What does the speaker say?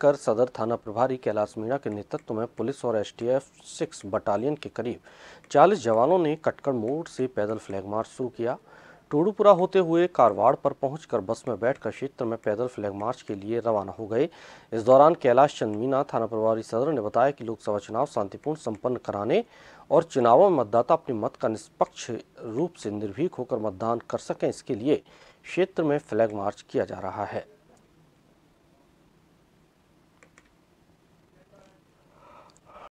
कर सदर थाना प्रभारी कैलाश मीणा के नेतृत्व में पुलिस और एसटीएफ सिक्स बटालियन के करीब 40 जवानों ने कटकड़ मोड़ से पैदल फ्लैग मार्च शुरू किया टोडूपुरा होते हुए कारवाड़ पर पहुंचकर बस में बैठकर क्षेत्र में पैदल फ्लैग मार्च के लिए रवाना हो गए इस दौरान कैलाश चंद मीना थाना प्रभारी सदर ने बताया कि लोकसभा चुनाव शांतिपूर्ण संपन्न कराने और चुनावों में मतदाता अपने मत का निष्पक्ष रूप से निर्भीक होकर मतदान कर सकें इसके लिए क्षेत्र में फ्लैग मार्च किया जा रहा है